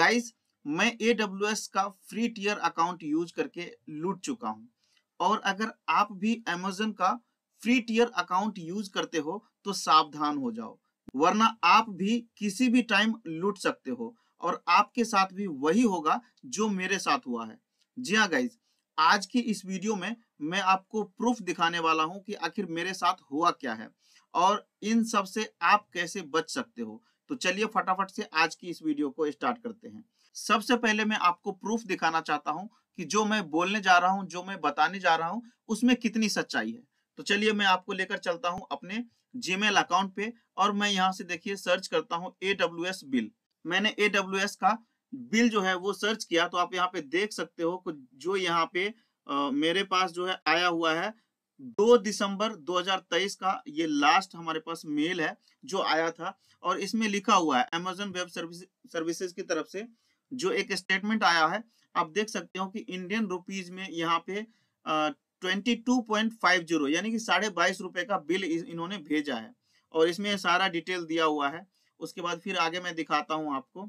guys मैं ए का free tier account use करके लूट चुका हूँ और अगर आप भी अमेजोन का फ्री टीयर अकाउंट यूज करते हो तो सावधान हो जाओ वरना आप भी किसी भी टाइम लूट सकते हो और आपके साथ भी वही होगा जो मेरे साथ हुआ है जी हाँ गाइज आज की इस वीडियो में मैं आपको प्रूफ दिखाने वाला हूँ कि आखिर मेरे साथ हुआ क्या है और इन सब से आप कैसे बच सकते हो तो चलिए फटाफट से आज की इस वीडियो को स्टार्ट करते हैं सबसे पहले मैं आपको प्रूफ दिखाना चाहता हूँ कि जो मैं बोलने जा रहा हूं जो मैं बताने जा रहा हूं उसमें कितनी सच्चाई है तो चलिए मैं आपको लेकर चलता हूं अपने जीमेल अकाउंट पे और मैं यहाँ से देखिए सर्च करता हूँ ए बिल मैंने ए का बिल जो है वो सर्च किया तो आप यहाँ पे देख सकते हो जो यहाँ पे आ, मेरे पास जो है आया हुआ है दो दिसंबर 2023 का ये लास्ट हमारे पास मेल है जो आया था और इसमें लिखा हुआ है अमेजोन वेब सर्विस सर्विसेज की तरफ से जो एक स्टेटमेंट आया है आप देख सकते हो कि इंडियन रुपीज में यहाँ पे twenty two point five zero यानी कि साढ़े बाईस रुपए का बिल इन्होंने भेजा है और इसमें सारा डिटेल दिया हुआ है उसके बाद फिर आगे मैं दिखाता हूँ आपको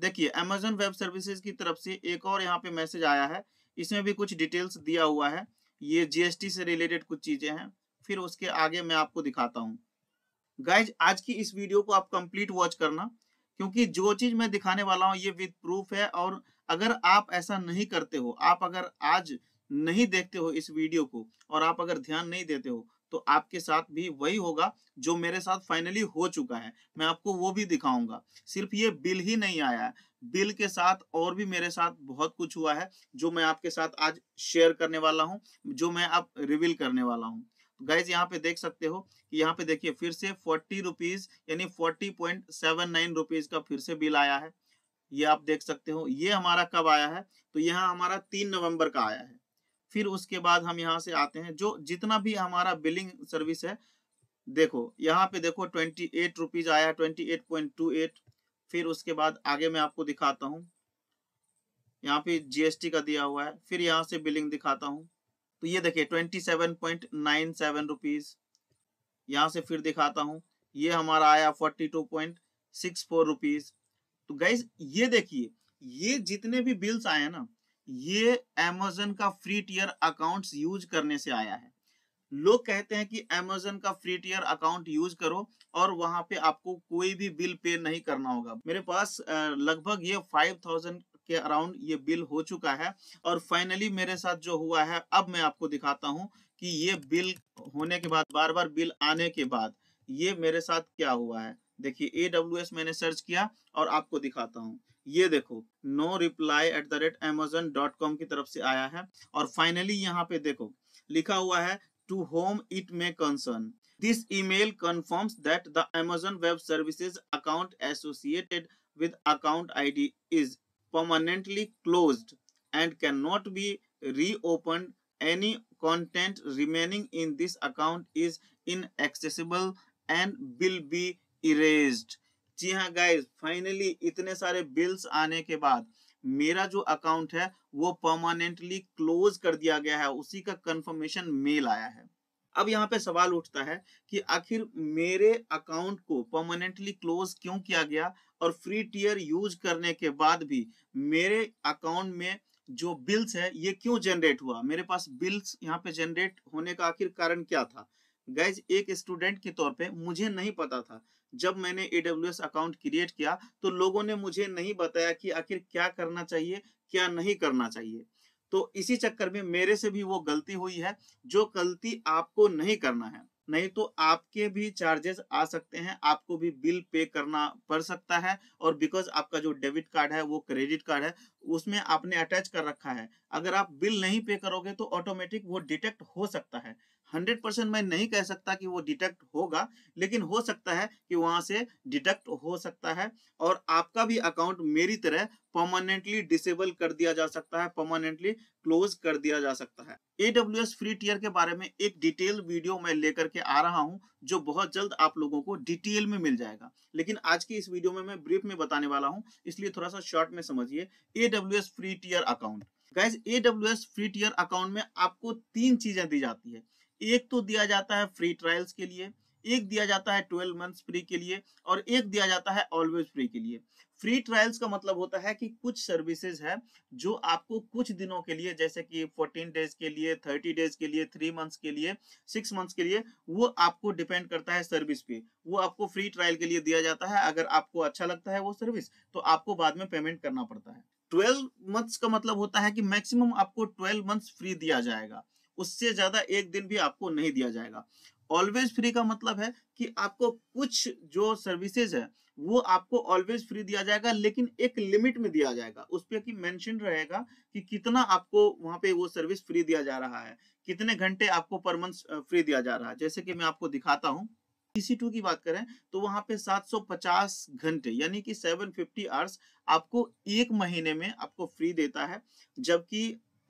देखिए अमेजोन वेब सर्विसेज की तरफ से एक और यहाँ पे मैसेज आया है इसमें भी कुछ डिटेल्स दिया हुआ है ये जीएसटी से रिलेटेड कुछ चीजें हैं फिर उसके आगे मैं आपको दिखाता हूँ गाइज आज की इस वीडियो को आप कंप्लीट वॉच करना क्योंकि जो चीज मैं दिखाने वाला हूँ ये विद प्रूफ है और अगर आप ऐसा नहीं करते हो आप अगर आज नहीं देखते हो इस वीडियो को और आप अगर ध्यान नहीं देते हो तो आपके साथ भी वही होगा जो मेरे साथ फाइनली हो चुका है मैं आपको वो भी दिखाऊंगा सिर्फ ये बिल ही नहीं आया है बिल के साथ और भी मेरे साथ बहुत कुछ हुआ है जो मैं आपके साथ आज शेयर करने वाला हूँ जो मैं आप रिविल करने वाला हूँ गाइज यहाँ पे देख सकते हो कि यहाँ पे देखिए फिर से फोर्टी रुपीज यानी forty point seven nine rupees का फिर से बिल आया है ये आप देख सकते हो ये हमारा कब आया है तो यहाँ हमारा तीन नवंबर का आया है फिर उसके बाद हम यहाँ से आते हैं जो जितना भी हमारा बिलिंग सर्विस है देखो यहाँ पे देखो ट्वेंटी एट रुपीज आया twenty eight point two eight फिर उसके बाद आगे मैं आपको दिखाता हूँ यहाँ पे जीएसटी का दिया हुआ है फिर यहाँ से बिलिंग दिखाता हूँ तो ये देखिए twenty seven point nine seven rupees यहाँ से फिर दिखाता हूँ ये हमारा आया forty two point six four rupees तो गाइज ये देखिए ये जितने भी बिल्स आए ना ये एमेजन का फ्री टीयर अकाउंट यूज करने से आया है लोग कहते हैं कि एमेजन का फ्री टीयर अकाउंट यूज करो और वहां पे आपको कोई भी बिल पे नहीं करना होगा मेरे पास लगभग ये फाइव थाउजेंड के अराउंड ये बिल हो चुका है और फाइनली मेरे साथ जो हुआ है अब मैं आपको दिखाता हूँ कि ये बिल होने के बाद बार बार बिल आने के बाद ये मेरे साथ क्या हुआ है देखिए ए मैंने सर्च किया और आपको दिखाता हूँ ये देखो no reply at the rate Amazon dot com की तरफ से आया है और फाइनली यहाँ पे देखो लिखा हुआ है to whom it may concern this email confirms that the Amazon web services account associated with account I D is permanently close and can not be reopen any content remaining in this account is inaccessible and will be erased जी हाँ guys finally इतने सारे bills आने के बाद मेरा जो account है वो परमानेंटली क्लोज कर दिया गया है उसी का कंफर्मेशन मेल आया है अब यहाँ पे सवाल उठता है कि आखिर मेरे अकाउंट को परमानेंटली क्लोज क्यों किया गया और फ्री टीयर यूज करने के बाद भी मेरे अकाउंट में जो बिल्स है ये क्यों जनरेट हुआ मेरे पास बिल्स यहाँ पे जनरेट होने का आखिर कारण क्या था गैज एक स्टूडेंट के तौर पे मुझे नहीं पता था जब मैंने AWS अकाउंट क्रिएट किया तो लोगों ने मुझे नहीं बताया कि आखिर क्या करना चाहिए क्या नहीं करना चाहिए तो इसी चक्कर में मेरे से भी वो गलती हुई है जो गलती आपको नहीं करना है नहीं तो आपके भी चार्जेस आ सकते हैं आपको भी बिल पे करना पड़ सकता है और बिकॉज आपका जो डेबिट कार्ड है वो क्रेडिट कार्ड है उसमें आपने अटैच कर रखा है अगर आप बिल नहीं पे करोगे तो ऑटोमेटिक वो डिटेक्ट हो सकता है हंड्रेड परसेंट मैं नहीं कह सकता कि वो डिटेक्ट होगा लेकिन हो सकता है कि वहां से डिटेक्ट हो सकता है और आपका भी अकाउंट मेरी तरह परमानेंटली डिसेबल कर दिया जा सकता है परमानेंटली क्लोज कर दिया जा सकता है एडब्ल्यू एस फ्री टीयर के बारे में एक डिटेल वीडियो मैं लेकर के आ रहा हूं जो बहुत जल्द आप लोगों को डिटेल में मिल जाएगा लेकिन आज की इस वीडियो में मैं ब्रीफ में बताने वाला हूँ इसलिए थोड़ा सा शॉर्ट में समझिए W S free tier account guys W S free tier account में आपको तीन चीजें दी जाती है एक तो दिया जाता है फ्री ट्रायल्स के लिए एक दिया जाता है ट्वेल्व मंथ्स फ्री के लिए और एक दिया जाता है ऑलवेज फ्री के लिए फ्री ट्रायल्स का मतलब होता है कि कुछ सर्विसेज है जो आपको कुछ दिनों के लिए जैसे कि 14 डेज के लिए 30 डेज के लिए थ्री मंथ्स के लिए सिक्स मंथ्स के लिए वो आपको डिपेंड करता है सर्विस पे वो आपको फ्री ट्रायल के लिए दिया जाता है अगर आपको अच्छा लगता है वो सर्विस तो आपको बाद में पेमेंट करना पड़ता है ट्वेल्व मंथ्स का मतलब होता है कि मैक्सिमम आपको ट्वेल्व मंथ्स फ्री दिया जाएगा उससे ज्यादा एक दिन भी आपको नहीं दिया जाएगा ऑलवेज फ्री का मतलब है कि आपको कुछ जो सर्विसेज है वो आपको ऑलवेज फ्री दिया जाएगा लेकिन एक लिमिट में दिया जाएगा उस पर कि मेंशन रहेगा कि कितना आपको वहां पे वो सर्विस फ्री दिया जा रहा है कितने घंटे आपको पर मंथ फ्री दिया जा रहा है जैसे कि मैं आपको दिखाता हूँ सी टू की बात करें तो वहां पे 750 घंटे यानी कि 750 फिफ्टी आवर्स आपको एक महीने में आपको फ्री देता है जबकि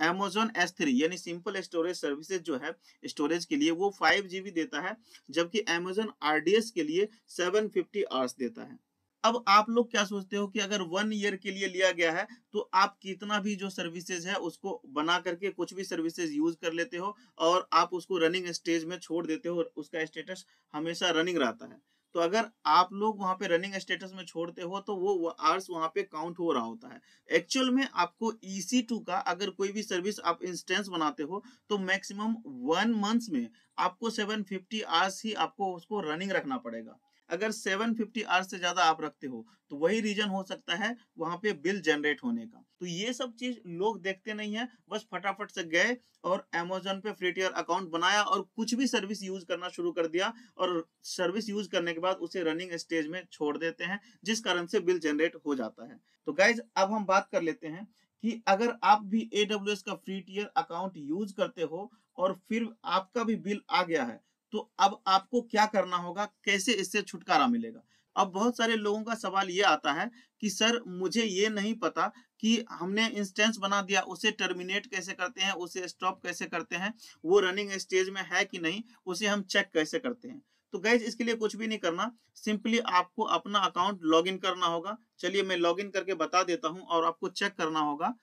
Amazon S3 यानी सिंपल स्टोरेज सर्विसेज जो है स्टोरेज के लिए वो फाइव जीबी देता है जबकि Amazon RDS के लिए 750 फिफ्टी आवर्स देता है अब आप लोग क्या सोचते हो कि अगर वन ईयर के लिए लिया गया है तो आप कितना भी जो सर्विसेज है उसको बना करके कुछ भी सर्विसेज यूज कर लेते हो और आप उसको रनिंग स्टेज में छोड़ देते हो और उसका स्टेटस हमेशा रनिंग रहता है तो अगर आप लोग वहां पे रनिंग स्टेटस में छोड़ते हो तो वो आवर्स वहां पे काउंट हो रहा होता है एक्चुअल में आपको ई का अगर कोई भी सर्विस आप इंस्टेंस बनाते हो तो मैक्सिमम वन मंथ में आपको 750 आवर्स ही आपको उसको रनिंग रखना पड़ेगा अगर 750 आर से ज्यादा आप रखते हो तो वही रीजन हो सकता है वहां पे बिल जनरेट होने का तो ये सब चीज लोग देखते नहीं है बस फटाफट से गए और अमेजोन पे फ्री टीयर अकाउंट बनाया और कुछ भी सर्विस यूज करना शुरू कर दिया और सर्विस यूज करने के बाद उसे रनिंग स्टेज में छोड़ देते हैं जिस कारण से बिल जनरेट हो जाता है तो गाइज अब हम बात कर लेते हैं कि अगर आप भी ए का फ्री टीयर अकाउंट यूज करते हो और फिर आपका भी बिल आ गया है तो अब आपको क्या करना होगा कैसे इससे छुटकारा मिलेगा अब बहुत सारे लोगों का सवाल ये आता है कि सर मुझे ये नहीं पता कि हमने इंस्टेंस बना दिया उसे टर्मिनेट कैसे करते हैं उसे स्टॉप कैसे करते हैं वो रनिंग स्टेज में है कि नहीं उसे हम चेक कैसे करते हैं तो गैज इसके लिए कुछ भी नहीं करना सिंपली आपको अपना अकाउंट लॉगिन करना होगा चलिए मैं लॉगिन करके बता देता हूं और आपको चेक करना होगा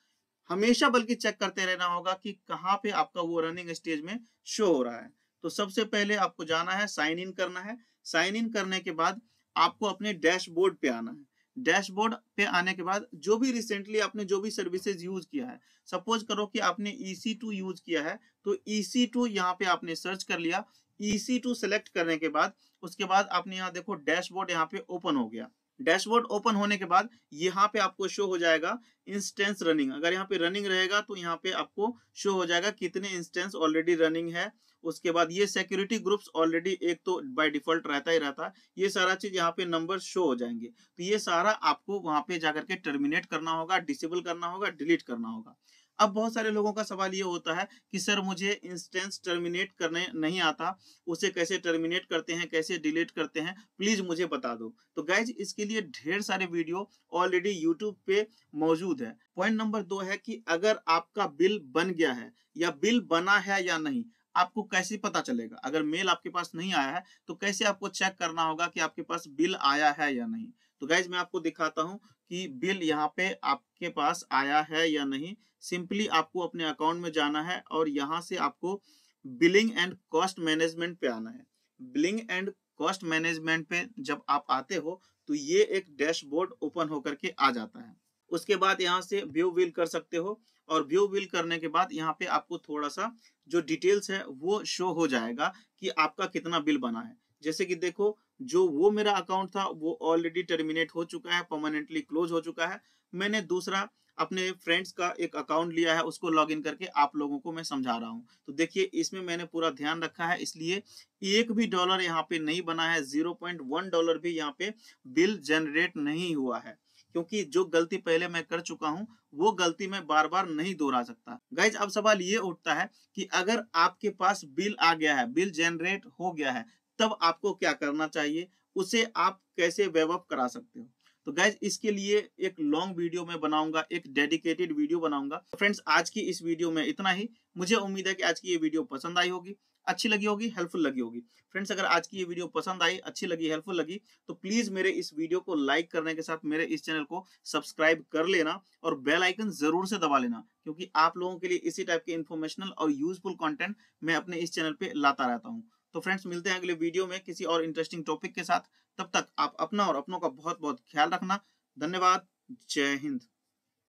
हमेशा बल्कि चेक करते रहना होगा कि कहाँ पे आपका वो रनिंग स्टेज में शो हो रहा है तो सबसे पहले आपको जाना है साइन इन करना है साइन इन करने के बाद आपको अपने डैशबोर्ड पे आना है डैशबोर्ड पे आने के बाद जो भी रिसेंटली आपने जो भी सर्विसेज यूज किया है सपोज करो कि आपने टू e यूज किया है तो ईसी e टू यहाँ पे आपने सर्च कर लिया टू e सेलेक्ट करने के बाद उसके बाद आपने यहाँ देखो डैशबोर्ड यहाँ पे ओपन हो गया डैशबोर्ड ओपन होने के बाद यहाँ पे आपको शो हो जाएगा इंस्टेंस रनिंग अगर यहाँ पे रनिंग रहेगा तो यहाँ पे आपको शो हो जाएगा कितने इंस्टेंस ऑलरेडी रनिंग है उसके बाद ये सिक्योरिटी ग्रुप्स ऑलरेडी एक तो बाय डिफॉल्ट रहता ही रहता ये सारा चीज यहाँ पे नंबर शो हो जाएंगे तो ये सारा आपको वहां पे जाकर के टर्मिनेट करना होगा डिसेबल करना होगा डिलीट करना होगा अब बहुत सारे लोगों का सवाल ये होता है कि सर मुझे इंस्टेंस टर्मिनेट करने नहीं आता उसे कैसे टर्मिनेट करते हैं कैसे डिलीट करते हैं प्लीज मुझे बता दो तो गाइज इसके लिए ढेर सारे वीडियो ऑलरेडी यूट्यूब पे मौजूद है पॉइंट नंबर दो है कि अगर आपका बिल बन गया है या बिल बना है या नहीं आपको कैसे पता चलेगा अगर मेल आपके पास नहीं आया है तो कैसे आपको चेक करना होगा कि आपके पास बिल आया है या नहीं तो गाइज मैं आपको दिखाता हूँ कि बिल यहाँ पे आपके पास आया है या नहीं सिंपली आपको अपने अकाउंट में जाना है और यहाँ से आपको बिलिंग एंड कॉस्ट मैनेजमेंट पे आना है बिलिंग एंड कॉस्ट मैनेजमेंट पे जब आप आते हो तो ये एक डैशबोर्ड ओपन होकर के आ जाता है उसके बाद यहाँ से व्यू बिल कर सकते हो और व्यू बिल करने के बाद यहाँ पे आपको थोड़ा सा जो डिटेल्स है वो शो हो जाएगा कि आपका कितना बिल बना है जैसे कि देखो जो वो मेरा अकाउंट था वो ऑलरेडी टर्मिनेट हो चुका है परमानेंटली क्लोज हो चुका है मैंने दूसरा अपने फ्रेंड्स का एक अकाउंट लिया है उसको लॉग इन करके आप लोगों को मैं समझा रहा हूँ तो देखिए इसमें मैंने पूरा ध्यान रखा है इसलिए एक भी डॉलर यहाँ पे नहीं बना है जीरो पॉइंट वन डॉलर भी यहाँ पे बिल जनरेट नहीं हुआ है क्योंकि जो गलती पहले मैं कर चुका हूँ वो गलती मैं बार बार नहीं दोहरा सकता गाइज अब सवाल ये उठता है कि अगर आपके पास बिल आ गया है बिल जनरेट हो गया है तब आपको क्या करना चाहिए उसे आप कैसे वेवअप करा सकते हो तो गैज इसके लिए एक लॉन्ग वीडियो में बनाऊंगा एक डेडिकेटेड वीडियो बनाऊंगा फ्रेंड्स आज की इस वीडियो में इतना ही मुझे उम्मीद है कि आज की ये वीडियो पसंद आई होगी अच्छी लगी होगी हेल्पफुल लगी होगी फ्रेंड्स अगर आज की ये वीडियो पसंद आई अच्छी लगी हेल्पफुल लगी तो प्लीज मेरे इस वीडियो को लाइक करने के साथ मेरे इस चैनल को सब्सक्राइब कर लेना और बेल आइकन जरूर से दबा लेना क्योंकि आप लोगों के लिए इसी टाइप के इन्फॉर्मेशनल और यूजफुल कंटेंट मैं अपने इस चैनल पे लाता रहता हूँ तो फ्रेंड्स मिलते हैं अगले वीडियो में किसी और इंटरेस्टिंग टॉपिक के साथ तब तक आप अपना और अपनों का बहुत बहुत ख्याल रखना धन्यवाद जय हिंद